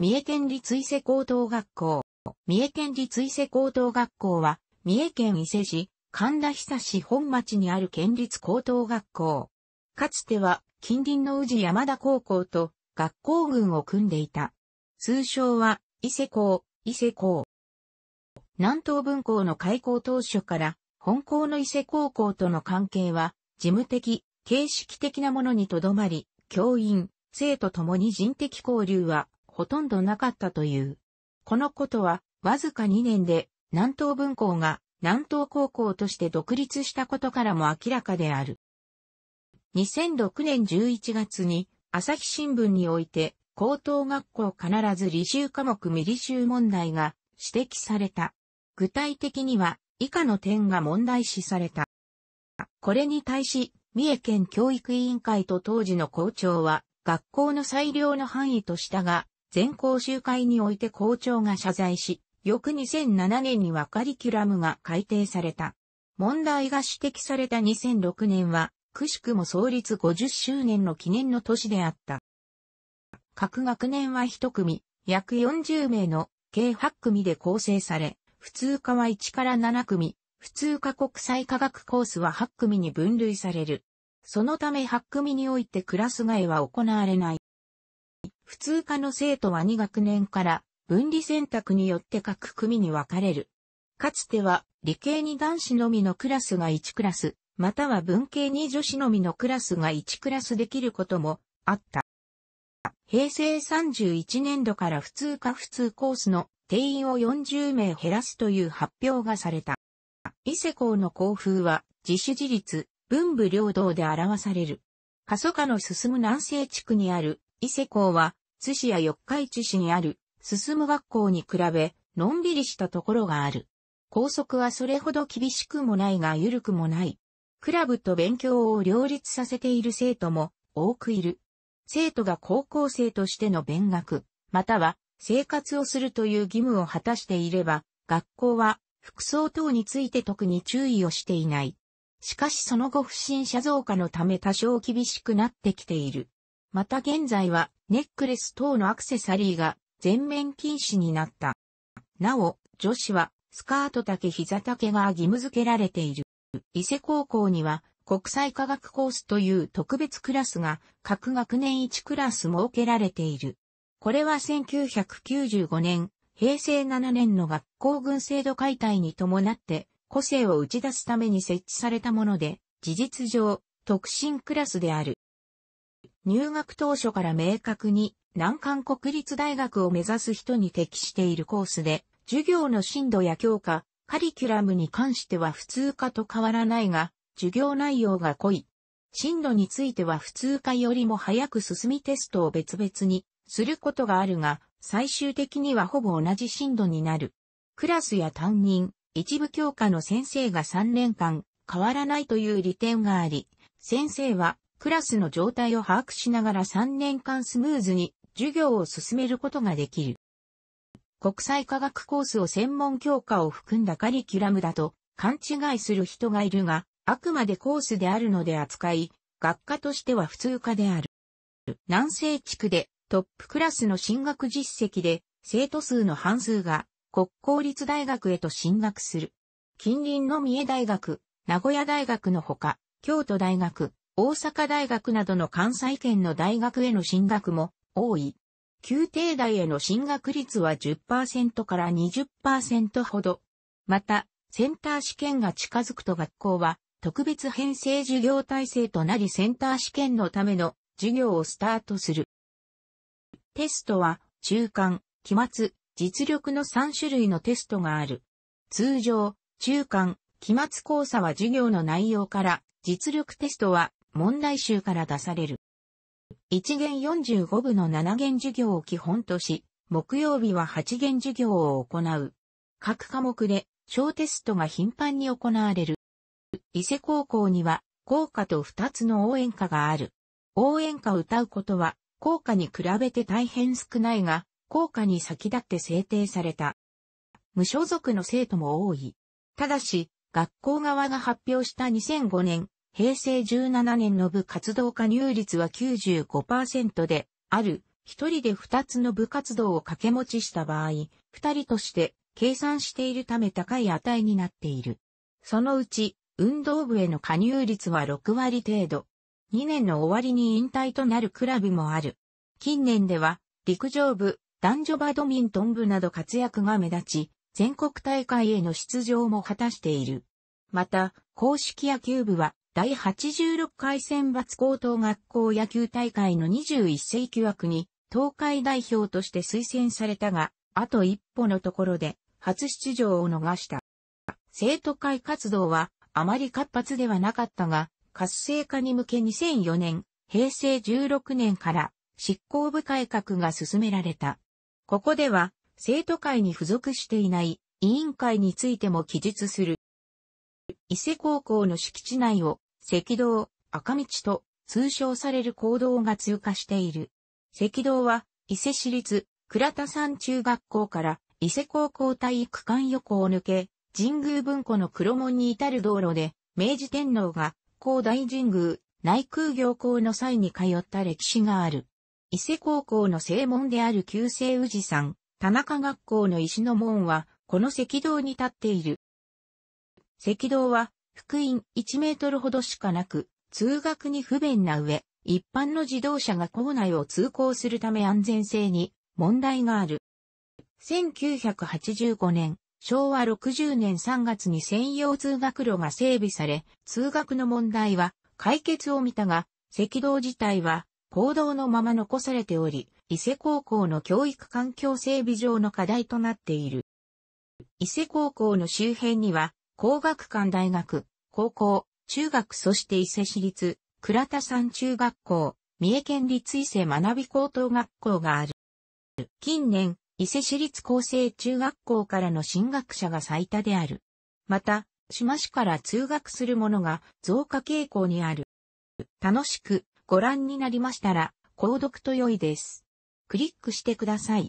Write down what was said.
三重県立伊勢高等学校。三重県立伊勢高等学校は、三重県伊勢市、神田久市本町にある県立高等学校。かつては、近隣の宇治山田高校と学校群を組んでいた。通称は、伊勢校、伊勢校。南東分校の開校当初から、本校の伊勢高校との関係は、事務的、形式的なものにとどまり、教員、生徒ともに人的交流はほとんどなかったという。このことは、わずか2年で、南東分校が南東高校として独立したことからも明らかである。2006年11月に、朝日新聞において、高等学校必ず履修科目未履修問題が指摘された。具体的には、以下の点が問題視された。これに対し、三重県教育委員会と当時の校長は、学校の裁量の範囲としたが、全校集会において校長が謝罪し、翌2007年にはカリキュラムが改定された。問題が指摘された2006年は、くしくも創立50周年の記念の年であった。各学年は一組、約40名の計8組で構成され、普通科は1から7組、普通科国際科学コースは8組に分類される。そのため8組においてクラス替えは行われない。普通科の生徒は2学年から分離選択によって各組に分かれる。かつては理系に男子のみのクラスが1クラス、または文系に女子のみのクラスが1クラスできることもあった。平成31年度から普通科普通コースの定員を40名減らすという発表がされた。伊勢校の校風は自主自立、文武両道で表される。過疎化の進む南西地区にある伊勢校は津市や四日市市にある、進む学校に比べ、のんびりしたところがある。校則はそれほど厳しくもないが緩くもない。クラブと勉強を両立させている生徒も多くいる。生徒が高校生としての勉学、または生活をするという義務を果たしていれば、学校は服装等について特に注意をしていない。しかしその後不審者増加のため多少厳しくなってきている。また現在はネックレス等のアクセサリーが全面禁止になった。なお、女子はスカート丈膝丈が義務付けられている。伊勢高校には国際科学コースという特別クラスが各学年1クラス設けられている。これは1995年、平成7年の学校群制度解体に伴って個性を打ち出すために設置されたもので、事実上、特進クラスである。入学当初から明確に難関国立大学を目指す人に適しているコースで、授業の深度や強化、カリキュラムに関しては普通科と変わらないが、授業内容が濃い。進度については普通科よりも早く進みテストを別々にすることがあるが、最終的にはほぼ同じ進度になる。クラスや担任、一部教科の先生が3年間変わらないという利点があり、先生はクラスの状態を把握しながら3年間スムーズに授業を進めることができる。国際科学コースを専門教科を含んだカリキュラムだと勘違いする人がいるが、あくまでコースであるので扱い、学科としては普通科である。南西地区でトップクラスの進学実績で生徒数の半数が国公立大学へと進学する。近隣の三重大学、名古屋大学のほか、京都大学、大阪大学などの関西圏の大学への進学も多い。宮廷大への進学率は10%から20%ほど。また、センター試験が近づくと学校は特別編成授業体制となりセンター試験のための授業をスタートする。テストは中間、期末、実力の3種類のテストがある。通常、中間、期末講座は授業の内容から、実力テストは問題集から出される。1限45部の7限授業を基本とし、木曜日は8限授業を行う。各科目で小テストが頻繁に行われる。伊勢高校には校歌と2つの応援歌がある。応援歌を歌うことは校歌に比べて大変少ないが、校歌に先立って制定された。無所属の生徒も多い。ただし、学校側が発表した2005年平成17年の部活動加入率は95%で、ある、一人で二つの部活動を掛け持ちした場合、二人として計算しているため高い値になっている。そのうち、運動部への加入率は6割程度。2年の終わりに引退となるクラブもある。近年では、陸上部、男女バドミントン部など活躍が目立ち、全国大会への出場も果たしている。また、公式野球部は、第86回選抜高等学校野球大会の21世紀枠に、東海代表として推薦されたが、あと一歩のところで、初出場を逃した。生徒会活動は、あまり活発ではなかったが、活性化に向け2004年、平成16年から執行部改革が進められた。ここでは、生徒会に付属していない委員会についても記述する。伊勢高校の敷地内を赤道、赤道と通称される行動が通過している。赤道は、伊勢市立、倉田山中学校から伊勢高校体育館横を抜け、神宮文庫の黒門に至る道路で、明治天皇が、高大神宮、内空行校の際に通った歴史がある。伊勢高校の正門である旧世宇治山、田中学校の石の門は、この赤道に立っている。赤道は、福音1メートルほどしかなく、通学に不便な上、一般の自動車が校内を通行するため安全性に問題がある。1985年、昭和60年3月に専用通学路が整備され、通学の問題は解決を見たが、赤道自体は行動のまま残されており、伊勢高校の教育環境整備上の課題となっている。伊勢高校の周辺には工学館大学、高校、中学そして伊勢市立、倉田山中学校、三重県立伊勢学び高等学校がある。近年、伊勢市立厚生中学校からの進学者が最多である。また、志摩市から通学する者が増加傾向にある。楽しくご覧になりましたら、購読と良いです。クリックしてください。